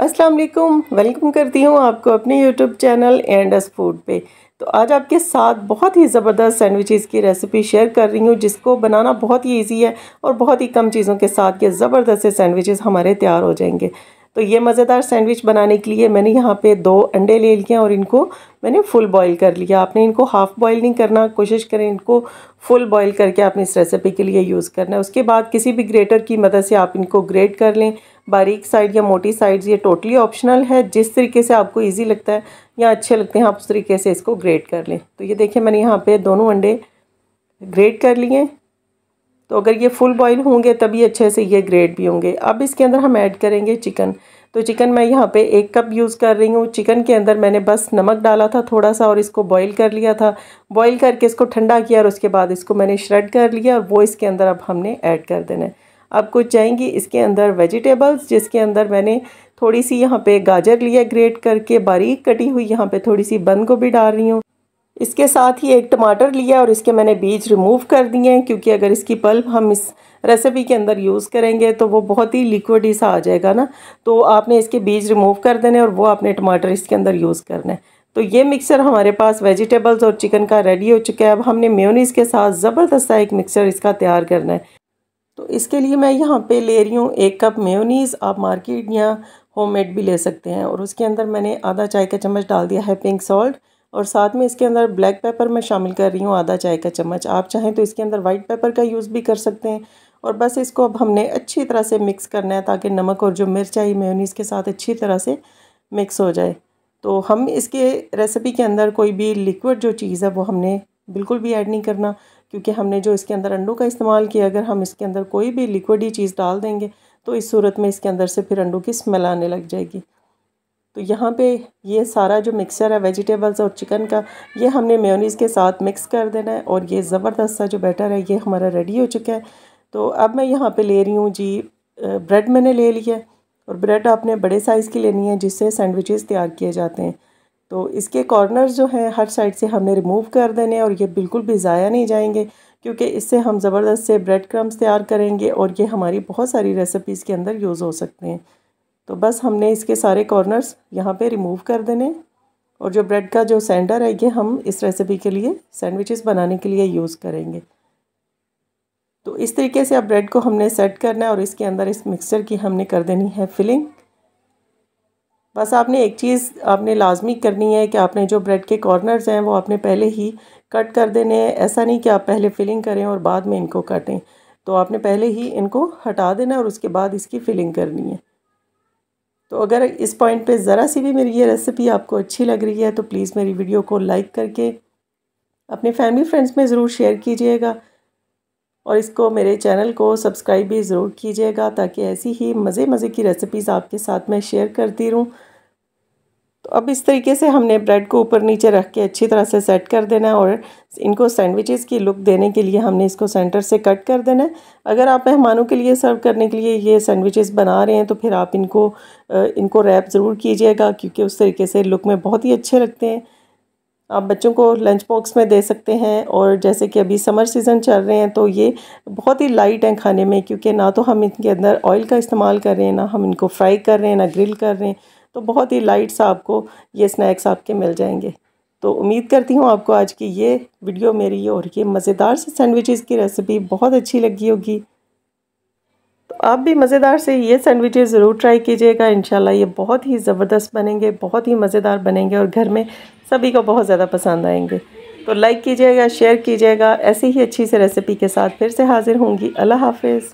अस्सलाम वालेकुम वेलकम करती हूँ आपको अपने YouTube channel and S food पे तो आज आपके साथ बहुत ही ज़बरदस्त सैंडविचेस की रेसिपी शेयर कर रही हूँ जिसको बनाना बहुत ही ईजी है और बहुत ही कम चीज़ों के साथ ये ज़बरदस्त से सैंडविचेस हमारे तैयार हो जाएंगे तो ये मज़ेदार सैंडविच बनाने के लिए मैंने यहाँ पे दो अंडे ले लिए और इनको मैंने फुल बॉईल कर लिया आपने इनको हाफ़ बॉईल नहीं करना कोशिश करें इनको फुल बॉईल करके आपने इस रेसिपी के लिए यूज़ करना है उसके बाद किसी भी ग्रेटर की मदद से आप इनको ग्रेट कर लें बारीक साइड या मोटी साइड ये टोटली ऑप्शनल है जिस तरीके से आपको ईजी लगता है या अच्छे लगते हैं आप उस तरीके से इसको ग्रेट कर लें तो ये देखिए मैंने यहाँ पर दोनों अंडे ग्रेट कर लिए तो अगर ये फुल बॉईल होंगे तभी अच्छे से ये ग्रेट भी होंगे अब इसके अंदर हम ऐड करेंगे चिकन तो चिकन मैं यहाँ पे एक कप यूज़ कर रही हूँ चिकन के अंदर मैंने बस नमक डाला था थोड़ा सा और इसको बॉईल कर लिया था बॉईल करके इसको ठंडा किया और उसके बाद इसको मैंने श्रेड कर लिया और वो इसके अंदर अब हमने ऐड कर देना है अब कुछ जाएंगी इसके अंदर वेजिटेबल्स जिसके अंदर मैंने थोड़ी सी यहाँ पे गाजर लिया ग्रेट करके बारीक कटी हुई यहाँ पे थोड़ी सी बंद गोभी डाल रही हूँ इसके साथ ही एक टमाटर लिया और इसके मैंने बीज रिमूव कर दिए हैं क्योंकि अगर इसकी पल्प हम इस रेसिपी के अंदर यूज़ करेंगे तो वो बहुत ही लिक्विड ही सा आ जाएगा ना तो आपने इसके बीज रिमूव कर देने और वो आपने टमाटर इसके अंदर यूज़ करना है तो ये मिक्सर हमारे पास वेजिटेबल्स और चिकन का रेडी हो चुका है अब हमने म्योनीस के साथ ज़बरदस्त एक मिक्सर इसका तैयार करना है तो इसके लिए मैं यहाँ पर ले रही हूँ एक कप म्योनीस आप मार्केट या होममेड भी ले सकते हैं और उसके अंदर मैंने आधा चाय का चम्मच डाल दिया है पिंक सॉल्ट और साथ में इसके अंदर ब्लैक पेपर मैं शामिल कर रही हूँ आधा चाय का चम्मच आप चाहें तो इसके अंदर वाइट पेपर का यूज़ भी कर सकते हैं और बस इसको अब हमने अच्छी तरह से मिक्स करना है ताकि नमक और जो मिर्च आई मेयोनीज़ के साथ अच्छी तरह से मिक्स हो जाए तो हम इसके रेसिपी के अंदर कोई भी लिक्विड जो चीज़ है वो हमने बिल्कुल भी ऐड नहीं करना क्योंकि हमने जो इसके अंदर अंडों का इस्तेमाल किया अगर हम इसके अंदर कोई भी लिक्विड ही चीज़ डाल देंगे तो इस सूरत में इसके अंदर से फिर अंडों की स्मेल आने लग जाएगी तो यहाँ पे ये सारा जो मिक्सचर है वेजिटेबल्स और चिकन का ये हमने मेयोनीज़ के साथ मिक्स कर देना है और ये ज़बरदस्त सा जो बैटर है ये हमारा रेडी हो चुका है तो अब मैं यहाँ पे ले रही हूँ जी ब्रेड मैंने ले लिया और ब्रेड आपने बड़े साइज़ की लेनी है जिससे सैंडविचेस तैयार किए जाते हैं तो इसके कॉर्नर जो हैं हर साइड से हमने रिमूव कर देने और ये बिल्कुल भी ज़ाया नहीं जाएंगे क्योंकि इससे हम ज़बरदस्त से ब्रेड क्रम्स तैयार करेंगे और ये हमारी बहुत सारी रेसिपीज़ के अंदर यूज़ हो सकते हैं तो बस हमने इसके सारे कॉर्नर्स यहाँ पे रिमूव कर देने और जो ब्रेड का जो सेंडर है ये हम इस रेसिपी के लिए सैंडविचेस बनाने के लिए यूज़ करेंगे तो इस तरीके से अब ब्रेड को हमने सेट करना है और इसके अंदर इस मिक्सचर की हमने कर देनी है फिलिंग बस आपने एक चीज़ आपने लाजमी करनी है कि आपने जो ब्रेड के कॉर्नर्स हैं वो आपने पहले ही कट कर देने हैं ऐसा नहीं कि आप पहले फिलिंग करें और बाद में इनको काटें तो आपने पहले ही इनको हटा देना है और उसके बाद इसकी फिलिंग करनी है तो अगर इस पॉइंट पे ज़रा सी भी मेरी ये रेसिपी आपको अच्छी लग रही है तो प्लीज़ मेरी वीडियो को लाइक करके अपने फैमिली फ्रेंड्स में ज़रूर शेयर कीजिएगा और इसको मेरे चैनल को सब्सक्राइब भी ज़रूर कीजिएगा ताकि ऐसी ही मज़े मज़े की रेसिपीज़ आपके साथ मैं शेयर करती रहूँ तो अब इस तरीके से हमने ब्रेड को ऊपर नीचे रख के अच्छी तरह से सेट कर देना है और इनको सैंडविचेस की लुक देने के लिए हमने इसको सेंटर से कट कर देना है अगर आप मेहमानों के लिए सर्व करने के लिए ये सैंडविचेस बना रहे हैं तो फिर आप इनको इनको रैप ज़रूर कीजिएगा क्योंकि उस तरीके से लुक में बहुत ही अच्छे लगते हैं आप बच्चों को लंच बॉक्स में दे सकते हैं और जैसे कि अभी समर सीज़न चल रहे हैं तो ये बहुत ही लाइट हैं खाने में क्योंकि ना तो हम इनके अंदर ऑयल का इस्तेमाल कर रहे हैं ना हम इनको फ्राई कर रहे हैं ना ग्रिल कर रहे हैं तो बहुत ही लाइट सा आपको ये स्नैक्स आपके मिल जाएंगे तो उम्मीद करती हूँ आपको आज की ये वीडियो मेरी और ये मज़ेदार से सैंडविचेस की रेसिपी बहुत अच्छी लगी होगी तो आप भी मज़ेदार से ये सैंडविचेस ज़रूर ट्राई कीजिएगा इन ये बहुत ही ज़बरदस्त बनेंगे बहुत ही मज़ेदार बनेंगे और घर में सभी को बहुत ज़्यादा पसंद आएंगे तो लाइक कीजिएगा शेयर कीजिएगा ऐसी ही अच्छी सी रेसिपी के साथ फिर से हाज़िर होंगी अल्लाह हाफिज़